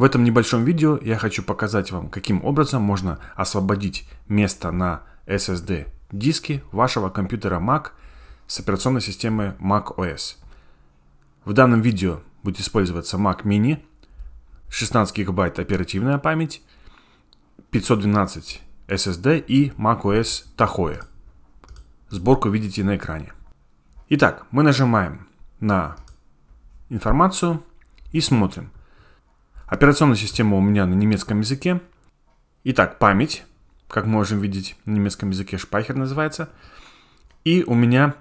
В этом небольшом видео я хочу показать вам, каким образом можно освободить место на SSD диске вашего компьютера Mac с операционной системой Mac OS. В данном видео будет использоваться Mac Mini, 16 гигабайт оперативная память, 512 SSD и Mac OS Tahoe. Сборку видите на экране. Итак, мы нажимаем на информацию и смотрим – Операционная система у меня на немецком языке. Итак, память, как мы можем видеть, на немецком языке шпайхер называется. И у меня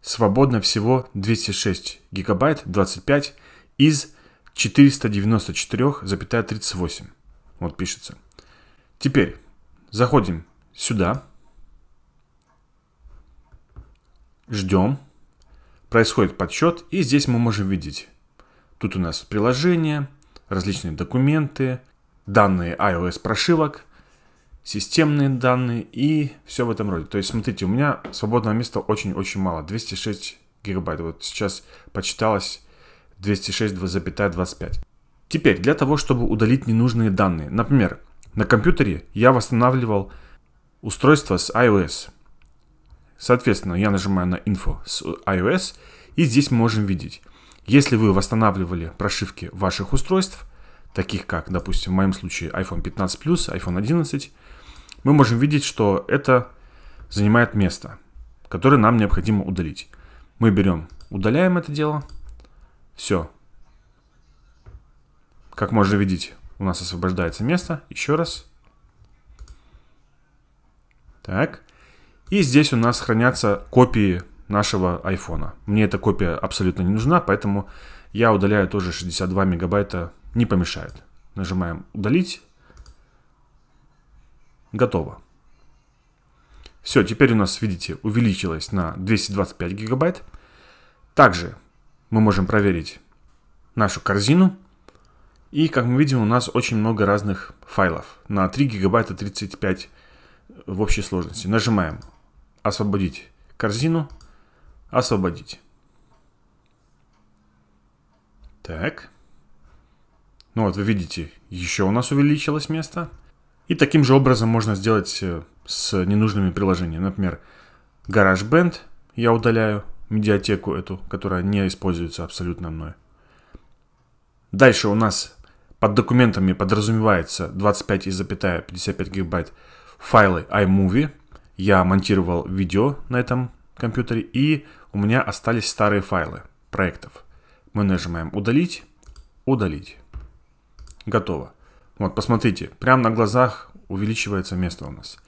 свободно всего 206 гигабайт 25 из 494,38. Вот пишется. Теперь заходим сюда. Ждем. Происходит подсчет. И здесь мы можем видеть. Тут у нас приложение, различные документы, данные iOS прошивок, системные данные и все в этом роде. То есть, смотрите, у меня свободного места очень-очень мало, 206 гигабайт. Вот сейчас почиталось 206,25. Теперь, для того, чтобы удалить ненужные данные. Например, на компьютере я восстанавливал устройство с iOS. Соответственно, я нажимаю на «Info» с iOS, и здесь мы можем видеть – если вы восстанавливали прошивки ваших устройств, таких как, допустим, в моем случае iPhone 15 Plus, iPhone 11, мы можем видеть, что это занимает место, которое нам необходимо удалить. Мы берем, удаляем это дело. Все. Как можно видеть, у нас освобождается место. Еще раз. Так. И здесь у нас хранятся копии нашего айфона. Мне эта копия абсолютно не нужна, поэтому я удаляю тоже 62 мегабайта, не помешает. Нажимаем удалить. Готово. Все, теперь у нас, видите, увеличилось на 225 гигабайт. Также мы можем проверить нашу корзину. И, как мы видим, у нас очень много разных файлов. На 3 гигабайта 35 в общей сложности. Нажимаем «Освободить корзину», освободить. Так. Ну вот, вы видите, еще у нас увеличилось место. И таким же образом можно сделать э, с ненужными приложениями. Например, GarageBand я удаляю, медиатеку эту, которая не используется абсолютно мной. Дальше у нас под документами подразумевается 25,55 гигабайт файлы iMovie. Я монтировал видео на этом компьютере, и у меня остались старые файлы проектов. Мы нажимаем «Удалить», «Удалить». Готово. Вот, посмотрите, прямо на глазах увеличивается место у нас.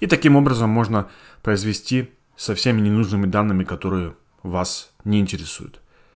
И таким образом можно произвести со всеми ненужными данными, которые вас не интересуют.